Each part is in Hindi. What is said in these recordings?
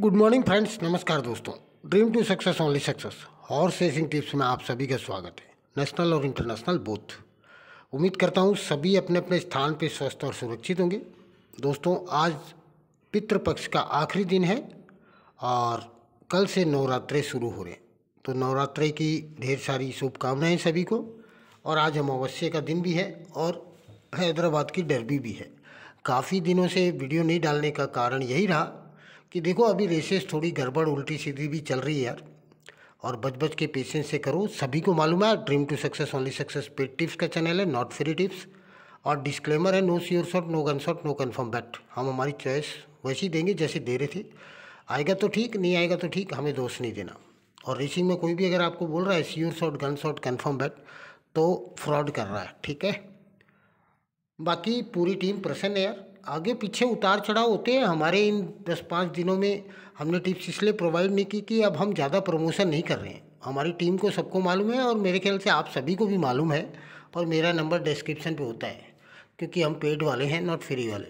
गुड मॉर्निंग फ्रेंड्स नमस्कार दोस्तों dream to success only success horse racing tips में आप सभी का स्वागत है नेशनल और इंटरनेशनल बोथ उम्मीद करता हूँ सभी अपने अपने स्थान पर स्वस्थ और सुरक्षित होंगे दोस्तों आज पितृपक्ष का आखिरी दिन है और कल से नवरात्रे शुरू हो रहे हैं तो नवरात्रे की ढेर सारी शुभकामनाएँ सभी को और आज अमावस्या का दिन भी है और हैदराबाद की डरबी भी है काफ़ी दिनों से वीडियो नहीं डालने का कारण यही रहा कि देखो अभी रेसेस थोड़ी गड़बड़ उल्टी सीधी भी चल रही है यार और बच बच के पेशेंस से करो सभी को मालूम है dream to success only success paid tips का चैनल है नॉट फ्री टिप्स और डिस्क्लेमर है no sure shot no gun shot no confirm bet हम हमारी चॉइस वैसी देंगे जैसे दे रहे थे आएगा तो ठीक नहीं आएगा तो ठीक हमें दोष नहीं देना और रेसिंग में कोई भी अगर आपको बोल रहा है sure shot gun shot confirm bet तो फ्रॉड कर रहा है ठीक है बाकी पूरी टीम प्रसन्न है यार आगे पीछे उतार चढ़ाव होते हैं हमारे इन दस पाँच दिनों में हमने टिप्स इसलिए प्रोवाइड नहीं की कि अब हम ज़्यादा प्रमोशन नहीं कर रहे हैं हमारी टीम को सबको मालूम है और मेरे ख्याल से आप सभी को भी मालूम है और मेरा नंबर डिस्क्रिप्शन पे होता है क्योंकि हम पेड वाले हैं नॉट फ्री वाले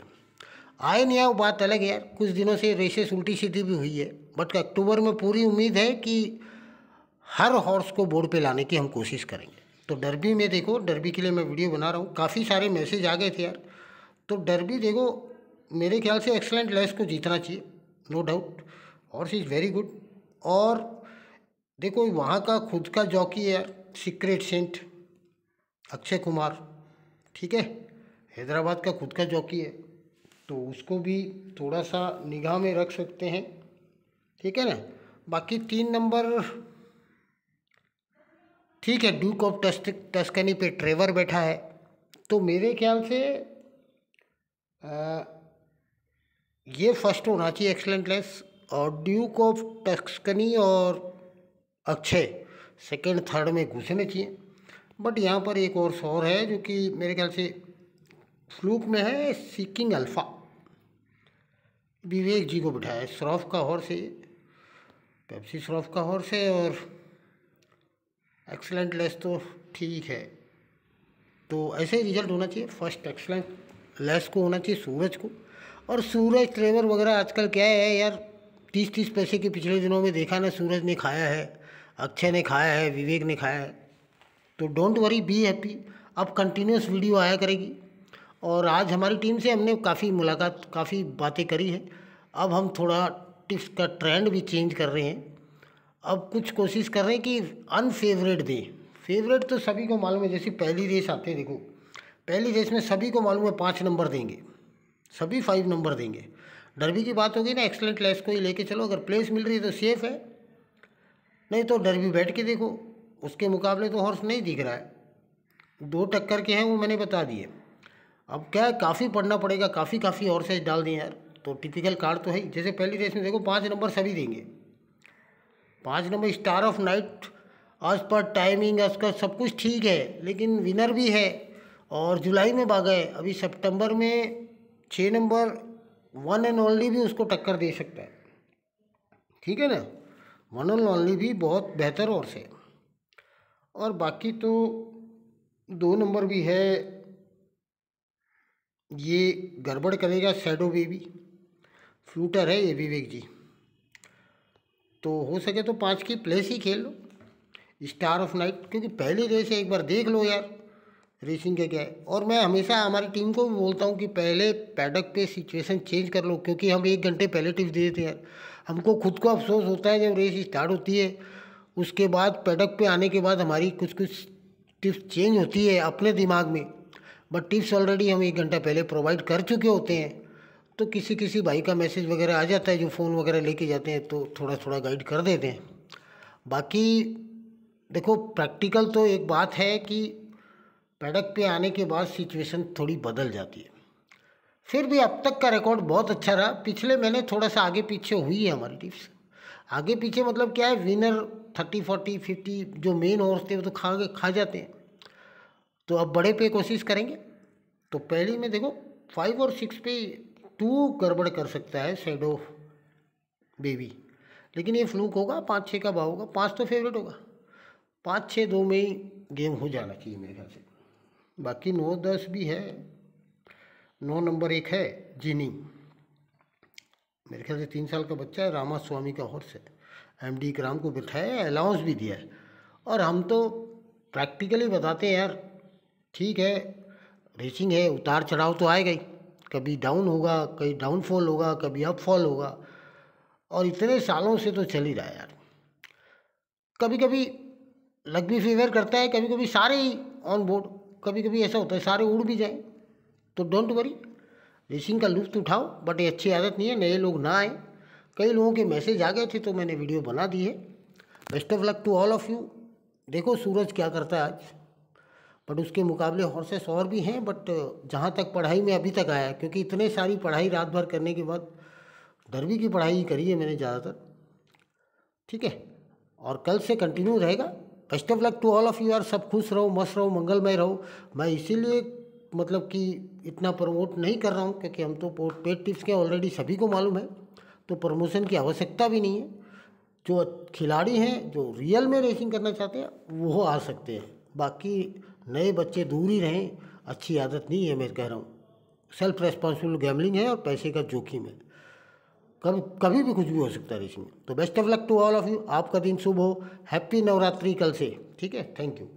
आए नहीं आए वो बात अलग है यार कुछ दिनों से रेसेस उल्टी सीधी भी हुई है बट अक्टूबर में पूरी उम्मीद है कि हर हॉर्स को बोर्ड पे लाने की हम कोशिश करेंगे तो डरबी में देखो डरबी के लिए मैं वीडियो बना रहा हूँ काफ़ी सारे मैसेज आ गए थे यार तो डरबी देखो मेरे ख्याल से एक्सलेंट लेस को जीतना चाहिए नो डाउट और सी इज़ वेरी गुड और देखो वहाँ का खुद का जॉकी है सीक्रेट सेंट अक्षय कुमार ठीक है हैदराबाद का खुद का जॉकी है तो उसको भी थोड़ा सा निगाह में रख सकते हैं ठीक है ना बाकी तीन नंबर ठीक है ड्यूक ऑफ टस्कनी पे ट्रेवर बैठा है तो मेरे ख्याल से ये फर्स्ट होना चाहिए एक्सलेंट लेस और ड्यूक ऑफ टक्सकनी और अक्षय सेकेंड थर्ड में घुसने चाहिए बट यहाँ पर एक और शोर है जो कि मेरे ख्याल से फ्लूक में है सीकिंग अल्फ़ा विवेक जी को बिठाया है श्रॉफ का हॉर्स है पेप्सी श्रॉफ का हॉर्स है और एक्सलेंट लेस तो ठीक है तो ऐसे ही रिजल्ट होना चाहिए फर्स्ट एक्सलेंट लेस को होना चाहिए सूरज को और सूरज ट्रेवर वगैरह आजकल क्या है यार तीस तीस पैसे के पिछले दिनों में देखा ना सूरज ने खाया है अक्षय ने खाया है विवेक ने खाया है तो डोंट वरी बी हैप्पी अब कंटिन्यूस वीडियो आया करेगी और आज हमारी टीम से हमने काफ़ी मुलाकात काफ़ी बातें करी है अब हम थोड़ा टिप्स का ट्रेंड भी चेंज कर रहे हैं अब कुछ कोशिश कर रहे हैं कि अनफेवरेट दें फेवरेट तो सभी को मालूम है जैसे पहली रेस आते हैं देखो पहली रेस में सभी को मालूम है पाँच नंबर देंगे सभी फाइव नंबर देंगे डरबी की बात होगी ना एक्सलेंट लेस को ही लेके चलो अगर प्लेस मिल रही है तो सेफ़ है नहीं तो डरबी बैठ के देखो उसके मुकाबले तो हॉर्स नहीं दिख रहा है दो टक्कर के हैं वो मैंने बता दिए अब क्या है काफ़ी पढ़ना पड़ेगा काफ़ी काफ़ी और डाल दिए यार तो टिपिकल कार्ड तो है ही जैसे पहली रेस में देखो पाँच नंबर सभी देंगे पाँच नंबर स्टार ऑफ नाइट आज पर टाइमिंग आज का सब कुछ ठीक है लेकिन विनर भी है और जुलाई में भाग है अभी सितंबर में छः नंबर वन एंड ओनली भी उसको टक्कर दे सकता है ठीक है ना वन एंड ओनली भी बहुत बेहतर और से और बाकी तो दो नंबर भी है ये गड़बड़ करेगा सैडो बेबी फ्लूटर है ये विवेक जी तो हो सके तो पाँच की प्लेस ही खेल लो स्टार ऑफ नाइट क्योंकि पहली रेस एक बार देख लो यार रेसिंग के गए और मैं हमेशा हमारी टीम को भी बोलता हूँ कि पहले पैडक पे सिचुएशन चेंज कर लो क्योंकि हम एक घंटे पहले टिप्स दे देते हैं हमको खुद को अफसोस होता है जब रेस स्टार्ट होती है उसके बाद पैडक पे आने के बाद हमारी कुछ कुछ टिप्स चेंज होती है अपने दिमाग में बट टिप्स ऑलरेडी हम एक घंटा पहले प्रोवाइड कर चुके होते हैं तो किसी किसी भाई का मैसेज वगैरह आ जाता है जो फ़ोन वगैरह लेके जाते हैं तो थोड़ा थोड़ा गाइड कर देते हैं बाकी देखो प्रैक्टिकल तो एक बात है कि पैडक पे आने के बाद सिचुएशन थोड़ी बदल जाती है फिर भी अब तक का रिकॉर्ड बहुत अच्छा रहा पिछले महीने थोड़ा सा आगे पीछे हुई है हमारी टीम्स आगे पीछे मतलब क्या है विनर थर्टी फोर्टी फिफ्टी जो मेन हॉर्स थे वो तो खा खा जाते हैं तो अब बड़े पे कोशिश करेंगे तो पहली में देखो फाइव और सिक्स पे टू गड़बड़ कर सकता है ऑफ बेबी लेकिन ये फ्लूक होगा पाँच छः का भाव होगा पाँच तो फेवरेट होगा पाँच छः दो में ही गेम हो जाना चाहिए मेरे ख्याल से बाकी नौ दस भी है नौ नंबर एक है जीनी मेरे ख्याल से तीन साल का बच्चा है रामा स्वामी का हॉर्स है एम डी राम को बिठाया अलाउंस भी दिया है और हम तो प्रैक्टिकली बताते हैं यार ठीक है रेसिंग है उतार चढ़ाव तो आएगा ही कभी डाउन होगा कभी डाउनफॉल होगा कभी अपफॉल होगा और इतने सालों से तो चल ही रहा है यार कभी कभी लग भी फेवर करता है कभी कभी सारे ही ऑन बोर्ड कभी कभी ऐसा होता है सारे उड़ भी जाए तो डोंट वरी रेसिंग का लुफ्त उठाओ बट ये अच्छी आदत नहीं है नए लोग ना आए कई लोगों के मैसेज आ गए थे तो मैंने वीडियो बना दी है best of luck to all of you देखो सूरज क्या करता है आज बट उसके मुकाबले हॉर्सेस और भी हैं बट जहाँ तक पढ़ाई में अभी तक आया क्योंकि इतने सारी पढ़ाई रात भर करने के बाद दरवी की पढ़ाई करी है मैंने ज़्यादातर ठीक है और कल से कंटिन्यू रहेगा best of luck to all of you आर सब खुश रहो मस्त रहो मंगलमय रहो मैं इसीलिए मतलब कि इतना प्रमोट नहीं कर रहा हूँ क्योंकि हम तो पेड टिप्स के ऑलरेडी सभी को मालूम है तो प्रमोशन की आवश्यकता भी नहीं है जो खिलाड़ी हैं जो रियल में रेसिंग करना चाहते हैं वो आ सकते हैं बाकी नए बच्चे दूर ही रहें अच्छी आदत नहीं है मैं कह रहा हूँ सेल्फ रेस्पॉन्सिबल गैमलिंग है और पैसे का जोखिम है कभी कभी भी कुछ भी हो सकता है इसमें तो best of luck to all of you आपका दिन शुभ हो हैप्पी नवरात्रि कल से ठीक है थैंक यू